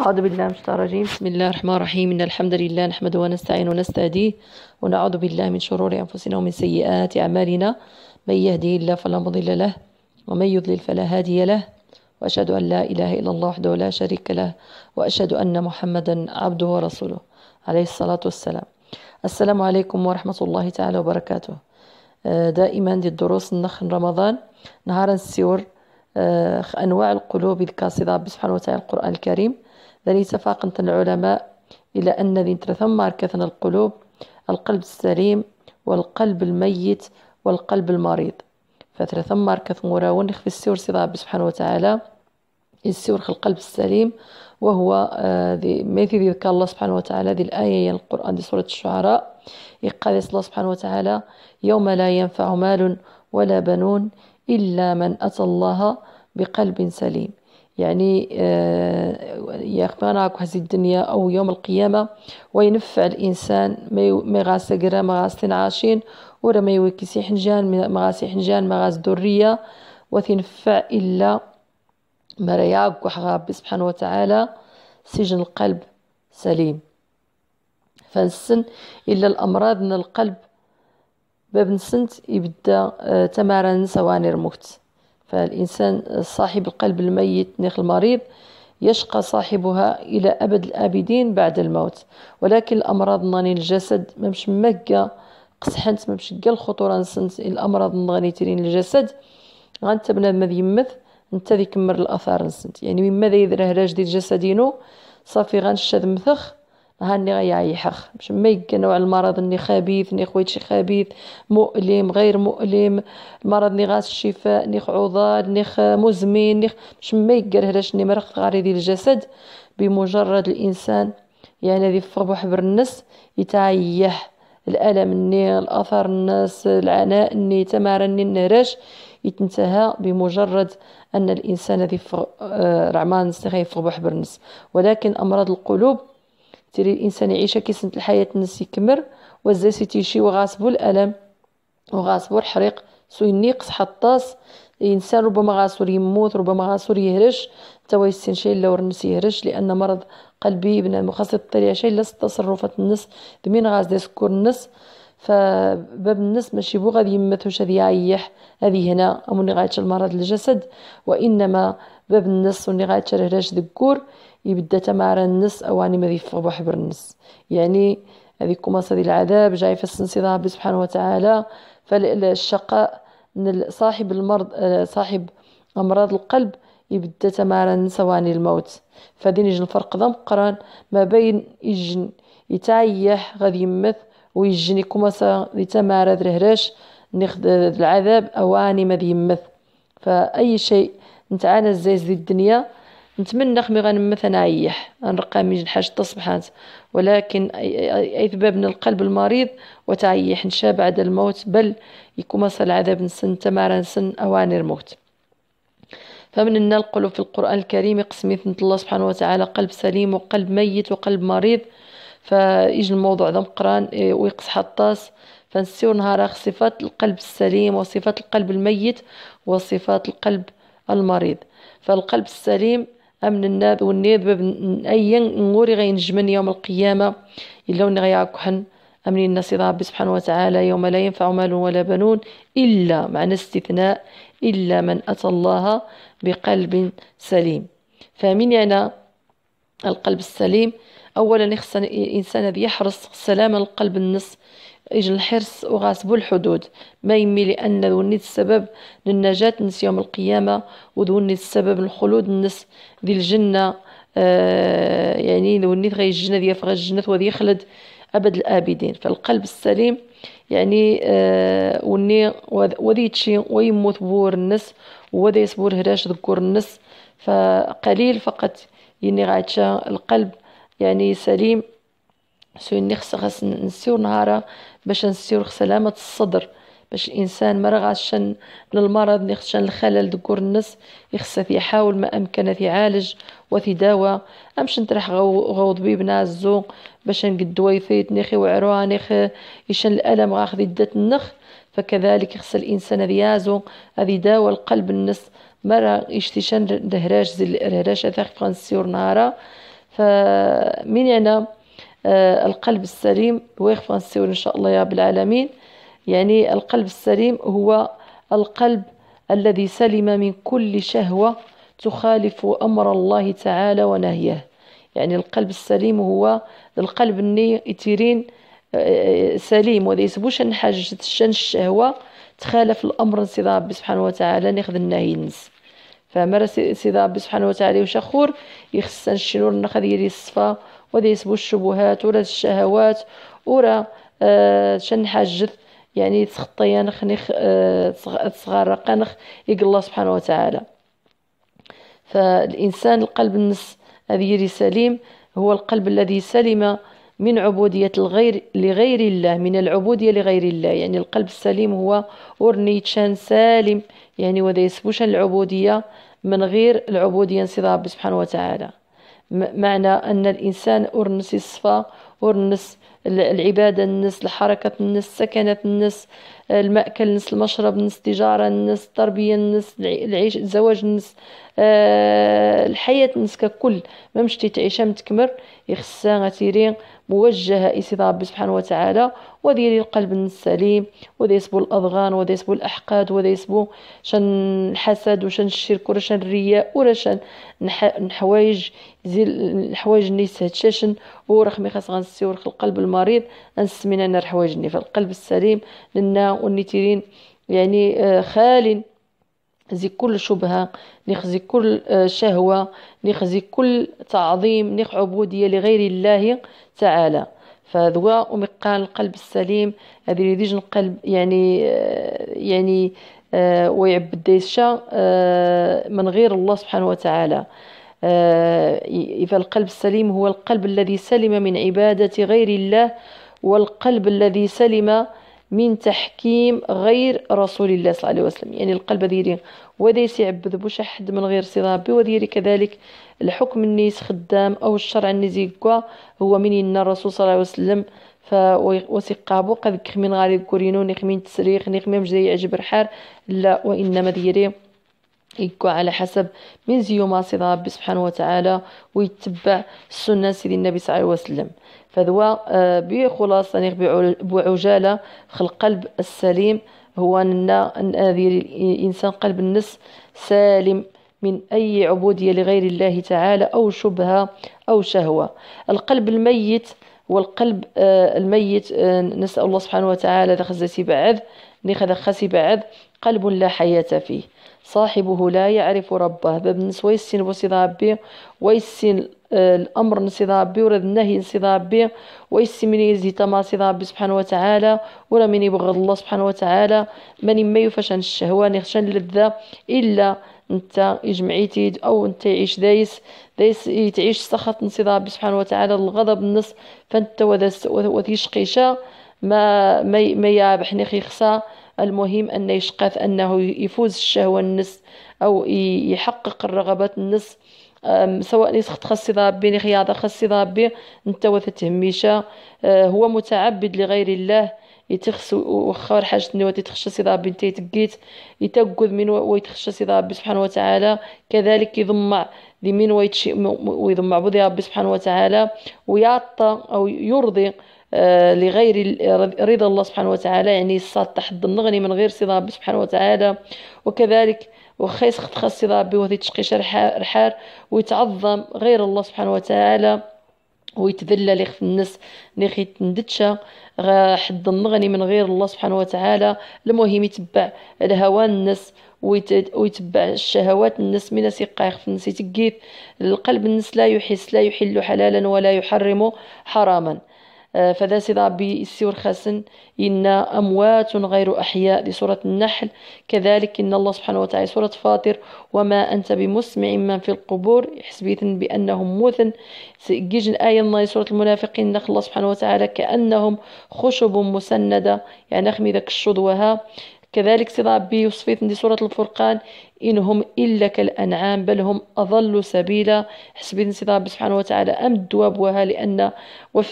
أعوذ بالله من الشيطان الرجيم بسم الله الرحمن الرحيم إن الحمد لله نحمده ونستعين ونستهديه ونعوذ بالله من شرور أنفسنا ومن سيئات أعمالنا من يهدي الله فلا مضل له ومن يضلل فلا هادي له وأشهد أن لا إله إلا الله وحده لا شريك له وأشهد أن محمدا عبده ورسوله عليه الصلاة والسلام السلام عليكم ورحمة الله تعالى وبركاته آه، دائما دي الدروس نخن رمضان نهارا السور آه، أنواع القلوب الكاسدة بسبحانه وتعالى القرآن الكريم ليس فاقنة العلماء إلى أن ذي ثم كثن القلوب القلب السليم والقلب الميت والقلب المريض فتثمر مراون في السور سي سبحانه وتعالى السور القلب السليم وهو آه، ذي ميثي ذكر الله سبحانه وتعالى ذي الآية يعني القرآن دي سورة الشعراء يقال الله سبحانه وتعالى يوم لا ينفع مال ولا بنون إلا من أتى الله بقلب سليم يعني آه، يخبرك هذه الدنيا أو يوم القيامة وينفع الإنسان ما غاس قرا ما غاس تنعاشين ولا ما يوكسي حنجان ما غاس حنجان ما غاس درية وتنفع إلا ما راياك ربي سبحانه وتعالى سجن القلب سليم فنسن إلا الأمراض من القلب باب نسنت يبدا آه، تمارا سوانير الموت فالإنسان صاحب القلب الميت نيخ المريض يشقى صاحبها إلى أبد الآبدين بعد الموت ولكن الأمراض ناني الجسد مش مكة قصحنت ما كاع الخطورة نسنت الأمراض الناني ترين الجسد غنت بنادم ما يمث نتا ذي كمر الأثار نسنت يعني مما ذا يدرى راجدي الجسدينو جسدينو صافي غنشد مثخ هاني غيعيحخ باش ما نوع المرض اني خبيث اني خويتشي خبيث مؤلم غير مؤلم المرض ني غاس الشفاء ني عضال نيخ مزمن نيخ باش ما يقرهلاش ني مرخ ديال الجسد بمجرد الانسان يعني ذي فغبو حبر النس يتعيح الالم ني الاثر الناس العناء ني تمارن ني النهرج يتنتهى بمجرد ان الانسان ذي فرع آه، مان غيفغبو حبر النس ولكن امراض القلوب تيري الانسان يعيش سنت الحياه الناس يكمر وزا شي وغاصبو الالم وغاصبو الحريق سوينيقص حطاس الانسان ربما غاسور يموت ربما غاسور يهرش حتى يستن شي لا ورنس يهرش لان مرض قلبي بن مخصص الطريقه شي لا تصرفات الناس دمين غاز ديسكور الناس فباب الناس ماشي بو غادي يمثوش هذه يعيح هذه هنا امني غايتش المرض الجسد وانما باب الناس وني غايتش رهراش دكور يبدا تمارا النس اواني ما يفغبوا بحبر النس يعني هذه كوماسة ديال العذاب جاي في ربي سبحانه وتعالى فالشقاء صاحب المرض آه، صاحب امراض القلب يبدا تمارا اواني الموت فدين يجن الفرق ضم قران ما بين يجن يتعيح غادي يمث ويجن يكوماسا يتمارى درهراش نخد العذاب اواني ما يمث فاي شيء نتعانى الزيز ديال الدنيا نتمنى خمي غنمث انا عيح نرقى من حاجة تصبحات ولكن من القلب المريض وتعيح نشا بعد الموت بل يكون وصل عذاب نسن تمارا نسن اواني الموت فمن ان في القران الكريم ثنت الله سبحانه وتعالى قلب سليم وقلب ميت وقلب مريض فيجي الموضوع ذا مقران إيه، ويقص حطاس فنسيو نهار صفات القلب السليم وصفات القلب الميت وصفات القلب المريض فالقلب السليم أمن الناب باب أيا نوري غينجمن يوم القيامة إلا ون غيعكحن أمن الناس إذا ربي سبحانه وتعالى يوم لا ينفع مال ولا بنون إلا معنى استثناء إلا من أتى الله بقلب سليم فمن يعني القلب السليم أولا يخص الإنسان يحرص سلام القلب النص إجل الحرص وغاصبوا الحدود ما يمي لأن ذوني السبب للنجاة نس يوم القيامة وذوني السبب للخلود النس ذي الجنة آه يعني ذوني غي الجنة ذي فغا الجنة وذي يخلد أبد الآبدين فالقلب السليم يعني آه وني وذي تشي ويموت بور النس وذي يصبور هراش ذكور النس فقليل فقط يني غاتشا القلب يعني سليم سو خاص نسيو نهارا باش نسيو سلامة الصدر باش الانسان ما رغاش للمرض نخشى الخلل دكور النس يخصه يحاول ما امكن يعالج وتداوى امش نترح غوض بيبنا الزو باش نقد دويثيت نخي وعروها نخ يشن الالم غاخذ يدت النخ فكذلك يخص الانسان ريازو هذه داوى القلب النس مرة يشتشن دهراش زي الهراش أثاق قنسيور نهارا فمين أنا يعني آه، القلب السليم ويخفى فنسيور إن شاء الله يا رب العالمين يعني القلب السليم هو القلب الذي سلم من كل شهوة تخالف أمر الله تعالى ونهيه يعني القلب السليم هو القلب اللي يتيرين آه، آه، سليم وذي يسبوش حاجة تشن الشهوة تخالف الأمر سيدة ربي سبحانه وتعالى ناخذ النهي نس فمرة سيدة ربي سبحانه وتعالى وشخور يخسن الشنور نخذ يلي الصفا وديسبو الشبهات ولا الشهوات ورا آه شنحجث يعني تخطي نخنخ آه صغار قنخ يقول الله سبحانه وتعالى فالإنسان القلب النس هذه سليم هو القلب الذي سلم من عبودية الغير لغير الله من العبودية لغير الله يعني القلب السليم هو أورنيتشان سالم يعني وذا يسبوشان العبودية من غير العبودية انصداب سبحانه وتعالى معنى أن الإنسان أرنس الصفا أرنس العبادة النس الحركة النس سكنة النس المأكل النس المشرب النس التجارة النس التربية النس العيش الزواج النس آه، الحياة النس ككل ما مشتي تعيشها متكمر يخصها غتيرين موجهة إلى ربي سبحانه وتعالى وديري القلب السليم يسبو الأضغان يسبو الأحقاد يسبو شن الحسد وشن الشرك ولا الرياء ولا شان الحوايج زي الحوايج اللي تهتشاشن ورخ مي خاص غنسي ورخ القلب المريض نسمينا انا الحوايج اللي القلب السليم لنا ونيتيرين يعني آه، خال نخزي كل شبهة نخزي كل آه، شهوة نخزي كل تعظيم نخ عبودية لغير الله تعالى فهذا هو ومقال القلب السليم هذه اللي ديج القلب يعني آه، يعني آه، ويعبد ديشا من غير الله سبحانه وتعالى فالقلب السليم هو القلب الذي سلم من عبادة غير الله والقلب الذي سلم من تحكيم غير رسول الله صلى الله عليه وسلم يعني القلب ديالي ودا يعبد بوش حد من غير سي ربي وديري كذلك الحكم النيس خدام او الشرع النيزي هو من ان الرسول صلى الله عليه وسلم وثقابو قد كمين غالي كورينو نخمين تسريخ نخمين مجدي يعجب الحار لا وانما ديري يكو على حسب من زيوما سيدي ربي سبحانه وتعالى ويتبع السنه سيدي النبي صلى الله عليه وسلم فذوا آه، بخلاصة بعجالة القلب السليم هو أن هذه الإنسان قلب النس سالم من أي عبودية لغير الله تعالى أو شبهة أو شهوة القلب الميت والقلب آه، الميت آه، نسأل الله سبحانه وتعالى دخزتي بعذ نخذ خسي بعد قلب لا حياة فيه صاحبه لا يعرف ربه بابن نسويسين بوسيط ربي ويسين آه، الامر نصيد ربي ورا النهي نصيد ربي ويستمني يزي تما نصيد ربي سبحانه وتعالى ولا من يبغض الله سبحانه وتعالى من ما يوفاش عن الشهوه نخشى اللذه الا انت يجمعيتي او انت يعيش دايس دايس يتعيش سخط نصيد ربي سبحانه وتعالى الغضب النص فانت وذا وثيشقيشه ما ما ما يابح نخيخسا المهم أن يشقث أنه يفوز الشهوة النس أو يحقق الرغبات النس سواء يسخط خاص ربي رياضه خاص ربي انت وتتهميشه أه، هو متعبد لغير الله يتخس واخا حاجة نوا تيتخشى سي ربي انت يتقيت يتقذ من ويتخشى سي ربي سبحانه وتعالى كذلك يضمع لمن ويتش ويضمع بودي ربي سبحانه وتعالى ويعطى او يرضي أه، لغير رضا الله سبحانه وتعالى يعني الصاد تحض النغني من غير سيدنا ربي سبحانه وتعالى وكذلك وخا يسخط خاصي ربي وهذه تشقيشه رحار ويتعظم غير الله سبحانه وتعالى ويتذلل لي خف الناس لي تندتشا حد النغني من غير الله سبحانه وتعالى المهم يتبع الهوى الناس ويتبع الشهوات الناس من سيقايخ يخف الناس يتقيف القلب الناس لا يحس لا يحل حلالا ولا يحرم حراما سي ربي السور خاسن إن أموات غير أحياء دي سورة النحل كذلك إن الله سبحانه وتعالى سورة فاطر وما أنت بمسمع من في القبور حسبيثن بأنهم موثن جيج الآية الله سورة المنافقين نخ الله سبحانه وتعالى كأنهم خشب مسندة يعني أخمي ذاك الشضوها كذلك سيدنا ربي وصفيت عندي سورة الفرقان إنهم إلا كالأنعام بل هم أضل سبيلا حسبي سيدنا ربي سبحانه وتعالى أم الدواب وها لأن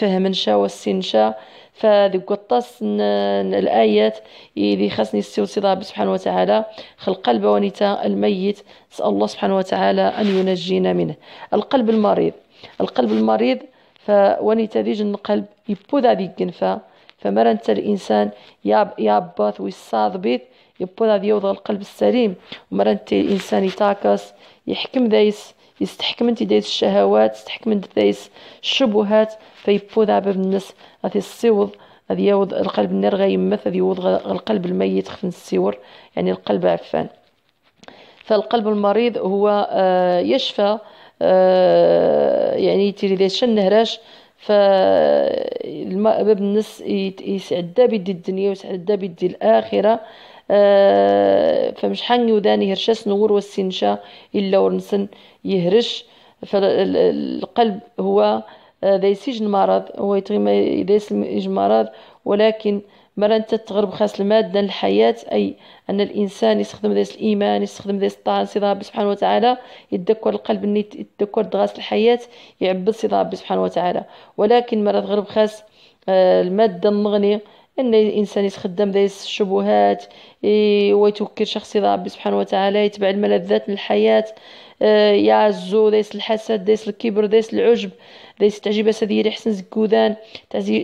من شا والسن شا فذي قطاس الآيات اللي خاصني السيو سيدنا ربي سبحانه وتعالى خلق قلب ونتاء الميت نسأل الله سبحانه وتعالى أن ينجينا منه القلب المريض القلب المريض فونتا ديجن القلب يبوذا ديكن فا فمرا انت الانسان ويصاد بيت يبولا ديوض القلب السليم ومرا انت الانسان يتاكس يحكم دايس يستحكم انت دايس الشهوات يستحكم انت دايس الشبهات فيبوذ عباب الناس غادي الصوض غادي يوض القلب النار يمث غادي يوض القلب الميت خفن السور يعني القلب عفان فالقلب المريض هو آه، يشفى آه، يعني تيري دايس النهراش الماء باب الناس يسعد بيدي الدنيا ويسعد بيدي الاخره آه، فمش حاني وداني هرشا سنور والسنشا الا ورنسن يهرش فالقلب هو آه، ذا يسجن مرض هو يتغيم ذا مرض ولكن مرة تغرب خاص المادة للحياة أي أن الإنسان يستخدم ذات الإيمان يستخدم ذات الطاعة سيد ربي سبحانه وتعالى يتذكر القلب أن يتذكر دغاس الحياة يعبد سيد ربي سبحانه وتعالى ولكن مرة تغرب خاص آه، المادة النغني ان الانسان يتخدم دايس الشبهات ويتوكل شخصي ربي سبحانه وتعالى يتبع الملذات الحياه آه، يعزو دايس الحسد دايس الكبر دايس العجب دايس تعجب سديري حسن زكودان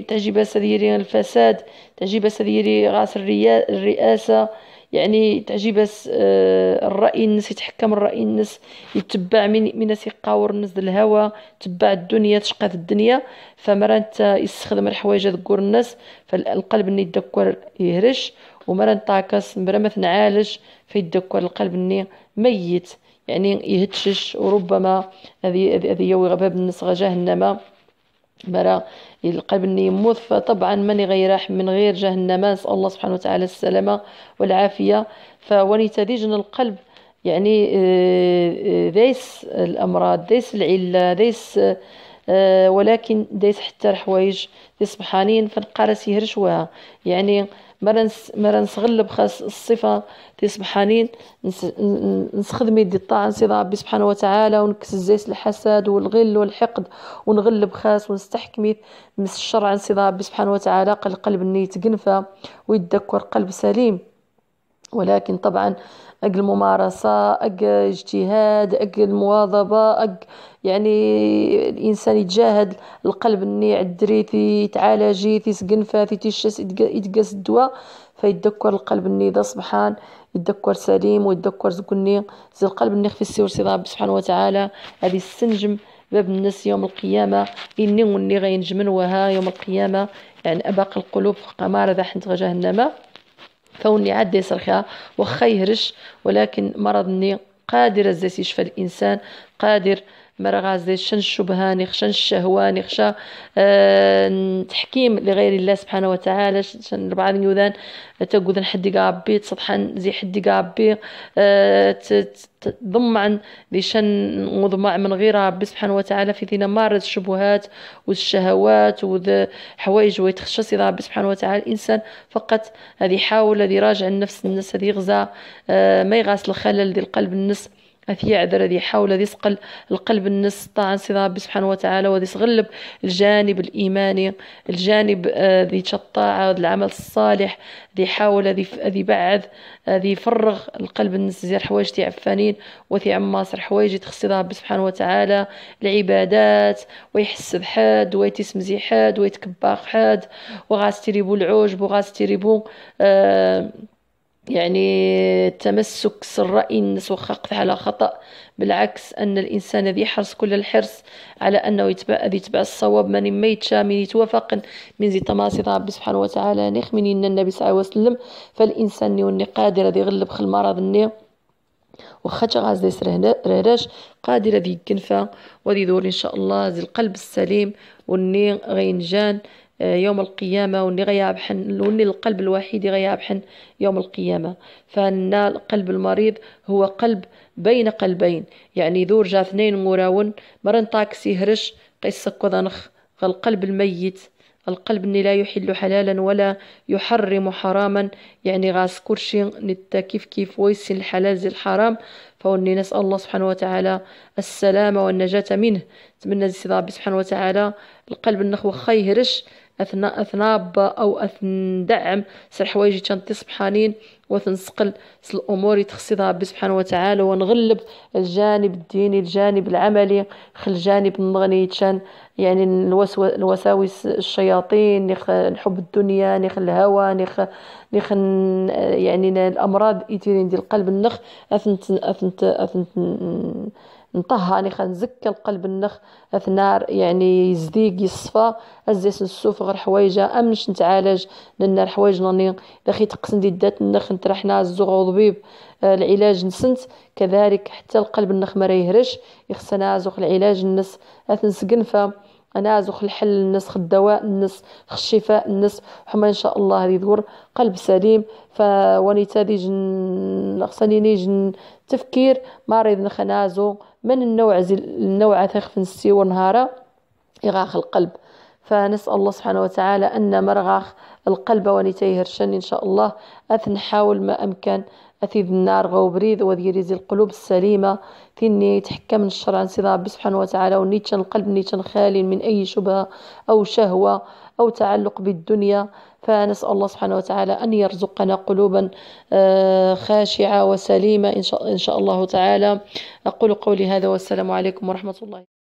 تعجب سديري الفساد تعجب سديري غاس الرئاسه يعني تعجي بس آه، الراي الناس يتحكم الراي الناس يتبع من من يقاور الناس الهوى تبع الدنيا تشقى في الدنيا فمرا انت يستخدم الحوايج تقول الناس فالقلب اني يدكر يهرش ومرا نتعكس مرا ما تنعالج فيدكر القلب اني ميت يعني يهتشش وربما هذه هذه هي باب الناس غا برا يلقى بني يموت فطبعا من غيراح من غير جهنم نسال الله سبحانه وتعالى السلامه والعافيه فهو نتاجن القلب يعني آه، آه، دايس الامراض دايس العله دايس آه، ولكن دايس حتى الحوايج سبحانين فنقرا فنقارس يهرشوها يعني ما نسغلب خاص الصفه تي سبحانين نسخدمي يدي الطاعه نسيد ربي سبحانه وتعالى ونكس الزيس الحسد والغل والحقد ونغلب خاص ونستحكمي مس الشرع نسيد ربي سبحانه وتعالى قلب النيه تقنفه قنفه ويتذكر قلب سليم ولكن طبعا اك الممارسه اك اجتهاد اك المواظبه اك يعني الانسان يتجاهد القلب اني الدري تيتعالجي تيسقن في تشس يتقاس الدواء فيتذكر القلب النيع ذا سبحان يتذكر سليم ويتذكر زكني زي القلب النيع في السيور سيد سبحانه وتعالى هذه السنجم باب الناس يوم القيامة إني وني غينجمن وها يوم القيامة يعني أباق القلوب قمارة ذا حنت غا جهنم كوني عاد يصرخها واخا يهرش ولكن مرضني قادر الزيت يشفى الانسان قادر مرغازي الشبهة الشبهان الشهوة نخشى أه تحكيم لغير الله سبحانه وتعالى شن ربعة نيوذان تقودن حدي ربي تصطحن زي حدي ربي آه، ضمعا لشن مضمع من غير ربي سبحانه وتعالى في ذينا مارد الشبهات والشهوات وذ حوايج ويتخشى سيد ربي سبحانه وتعالى الانسان فقط هذه يحاول الذي يراجع النفس الناس هذه يغزى آه، ما يغسل الخلل ديال قلب النفس أثيا عذر ذي حاول ذي صقل القلب النص طاع انصدام ربي سبحانه وتعالى وذي صغلب الجانب الإيماني الجانب آه، ذي شطاعة العمل الصالح ذي حاول ذي ذي بعد آه، ذي فرغ القلب النص زير حوايج تي عفانين وثي عماصر حوايج تخصي ربي سبحانه وتعالى العبادات ويحس بحاد ويتسمزي حد ويتكباخ حاد وغاستيريبو العوج وغاستيريبو آه يعني التمسك سر الناس وخا على خطأ بالعكس أن الإنسان ذي حرص كل الحرص على أنه يتبع ذي يتبع الصواب من ميت من يتوافق من زي تماسي ربي سبحانه وتعالى نخمني أن النبي صلى الله عليه وسلم فالإنسان ني قادر ذي غلب خل مرض النيه وخا تغاز ذي رهراش قادر ذي الكنفة وذي دور إن شاء الله ذي القلب السليم والنين غينجان آه، يوم القيامة واني غيابحن واني القلب الوحيد غيابحن يوم القيامة فان القلب المريض هو قلب بين قلبين يعني ذور جا اثنين مراون مرن طاكسي هرش قيس كوضنخ القلب الميت القلب اللي لا يحل حلالا ولا يحرم حراما يعني غاس كرشي نتا كيف كيف ويسي الحلال زي الحرام فاني نسأل الله سبحانه وتعالى السلامة والنجاة منه تمنى زي ربي سبحانه وتعالى القلب النخوة خيهرش اثناء اثناب او دعم سر حوايجي تنطي سبحانين وتنسقل الامور تخصي ربي سبحانه وتعالى ونغلب الجانب الديني الجانب العملي خل الجانب النغني تشان يعني الوساوس الشياطين نخ الحب الدنيا نخ الهوى نخ نخ يعني الامراض ايتيرين ديال القلب النخ اثنت اثنت اثنت, أثنت نطهاني نزكى القلب النخ اثنار يعني يزديق يصفى ازيس نسوف غير حوايجها امنش نتعالج لان حوايج راني لخي تقسن دي دات النخ رحنا الزوغ وضبيب آه، العلاج نسنت كذلك حتى القلب النخ ما يهرش يخصنا زوخ العلاج النس اثنسقن فا انا زوخ الحل النسخ الدواء النس الشفاء النس حما ان شاء الله هذه دور قلب سليم فوانيتا دي جن خصني نيجن تفكير مريض نخنازو من النوع زي النوع ثقف نسي ونهارة يغاخ القلب فنسأل الله سبحانه وتعالى أن مرغاخ القلب ونتيهرشن إن شاء الله أث نحاول ما أمكن أثيد النار غوبريد وذيريزي القلوب السليمة ثني تحكم الشرع عن سيدنا ربي سبحانه وتعالى ونيتشن القلب نيتشن خالي من أي شبهة أو شهوة أو تعلق بالدنيا فنسأل الله سبحانه وتعالى أن يرزقنا قلوبا آه، خاشعة وسليمة إن شاء, الله تعالى أقول قولي هذا والسلام عليكم ورحمة الله